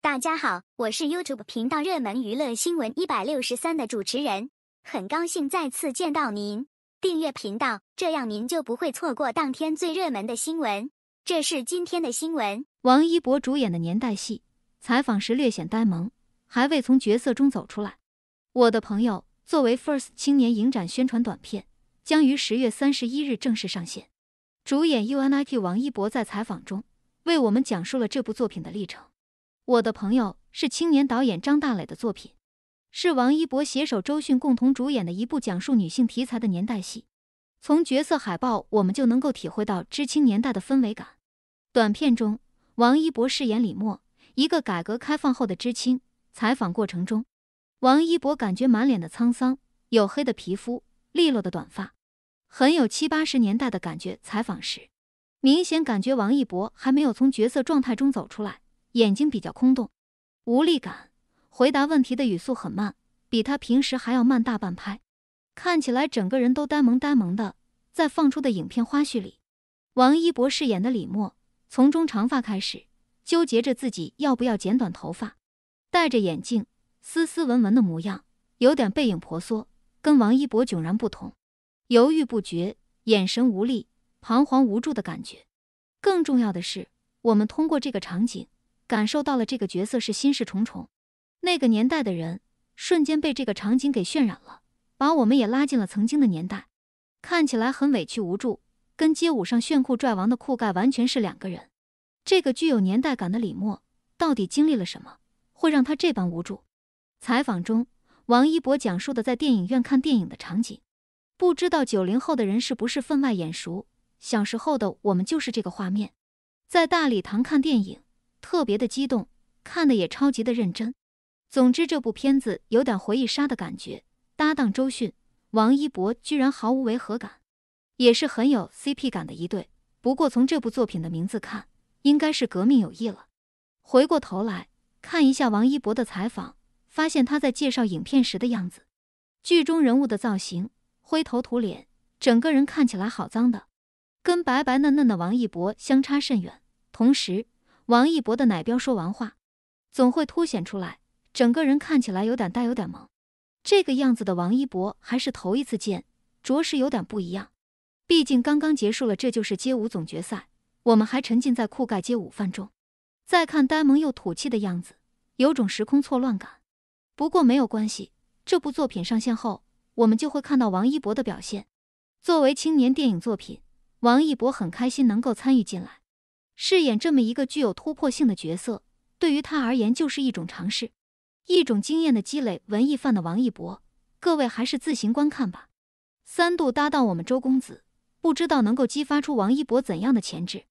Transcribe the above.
大家好，我是 YouTube 频道热门娱乐新闻一百六十三的主持人，很高兴再次见到您。订阅频道，这样您就不会错过当天最热门的新闻。这是今天的新闻：王一博主演的年代戏，采访时略显呆萌，还未从角色中走出来。我的朋友作为 First 青年影展宣传短片将于十月三十一日正式上线。主演 UNI T 王一博在采访中为我们讲述了这部作品的历程。我的朋友是青年导演张大磊的作品，是王一博携手周迅共同主演的一部讲述女性题材的年代戏。从角色海报，我们就能够体会到知青年代的氛围感。短片中，王一博饰演李默，一个改革开放后的知青。采访过程中，王一博感觉满脸的沧桑，黝黑的皮肤，利落的短发，很有七八十年代的感觉。采访时，明显感觉王一博还没有从角色状态中走出来。眼睛比较空洞，无力感。回答问题的语速很慢，比他平时还要慢大半拍，看起来整个人都呆萌呆萌的。在放出的影片花絮里，王一博饰演的李默从中长发开始，纠结着自己要不要剪短头发，戴着眼镜，斯斯文文的模样，有点背影婆娑，跟王一博迥然不同，犹豫不决，眼神无力，彷徨无助的感觉。更重要的是，我们通过这个场景。感受到了这个角色是心事重重，那个年代的人瞬间被这个场景给渲染了，把我们也拉进了曾经的年代。看起来很委屈无助，跟街舞上炫酷拽王的酷盖完全是两个人。这个具有年代感的李默到底经历了什么，会让他这般无助？采访中，王一博讲述的在电影院看电影的场景，不知道九零后的人是不是分外眼熟？小时候的我们就是这个画面，在大礼堂看电影。特别的激动，看的也超级的认真。总之，这部片子有点回忆杀的感觉。搭档周迅、王一博居然毫无违和感，也是很有 CP 感的一对。不过，从这部作品的名字看，应该是革命友谊了。回过头来看一下王一博的采访，发现他在介绍影片时的样子，剧中人物的造型灰头土脸，整个人看起来好脏的，跟白白嫩嫩的王一博相差甚远。同时，王一博的奶膘说完话，总会凸显出来，整个人看起来有点呆，有点萌。这个样子的王一博还是头一次见，着实有点不一样。毕竟刚刚结束了，这就是街舞总决赛，我们还沉浸在酷盖街舞范中。再看呆萌又土气的样子，有种时空错乱感。不过没有关系，这部作品上线后，我们就会看到王一博的表现。作为青年电影作品，王一博很开心能够参与进来。饰演这么一个具有突破性的角色，对于他而言就是一种尝试，一种经验的积累。文艺范的王一博，各位还是自行观看吧。三度搭档我们周公子，不知道能够激发出王一博怎样的潜质。